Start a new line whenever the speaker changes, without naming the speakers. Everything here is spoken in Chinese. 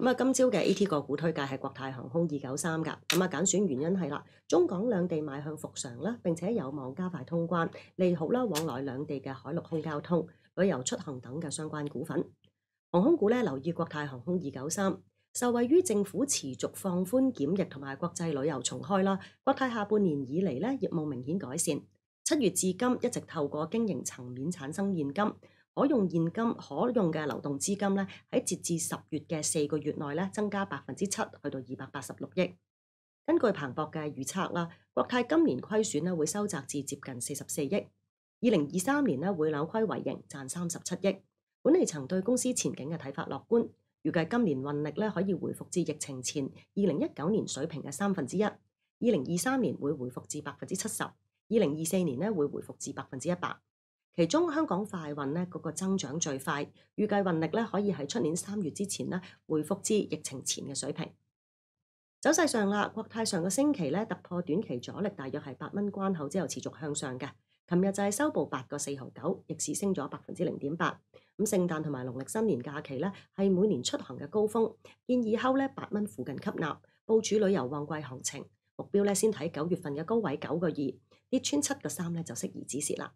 咁啊，今朝嘅 A.T. 個股推介係國泰航空二九三噶。咁啊，揀選原因係啦，中港兩地買向復常啦，並且有望加快通關，利好啦往來兩地嘅海陸空交通、旅遊出行等嘅相關股份。航空股咧，留意國泰航空二九三，受惠於政府持續放寬檢疫同埋國際旅遊重開啦。國泰下半年以嚟咧业务明顯改善，七月至今一直透過經營層面產生現金。可用现金可用嘅流动资金咧，喺截至十月嘅四个月内咧，增加百分之七，去到二百八十六億。根据彭博嘅预测啦，国泰今年亏损呢会收窄至接近四十四亿，二零二三年呢会扭亏为盈，赚三十七亿。管理层对公司前景嘅睇法乐观，预计今年运力可以回复至疫情前二零一九年水平嘅三分之一，二零二三年会回复至百分之七十，二零二四年呢会回复至百分之一百。其中香港快運咧，嗰個增長最快，預計運力咧可以喺出年三月之前咧回復至疫情前嘅水平。走勢上啦，國泰上個星期咧突破短期阻力，大約係八蚊關口之後持續向上嘅。琴日就係收報八個四毫九，逆市升咗百分之零點八。咁聖誕同埋農曆新年假期咧係每年出行嘅高峰，建議後咧八蚊附近吸納部署旅遊旺季行情目標咧，先睇九月份嘅高位九個二，跌穿七個三咧就適宜止蝕啦。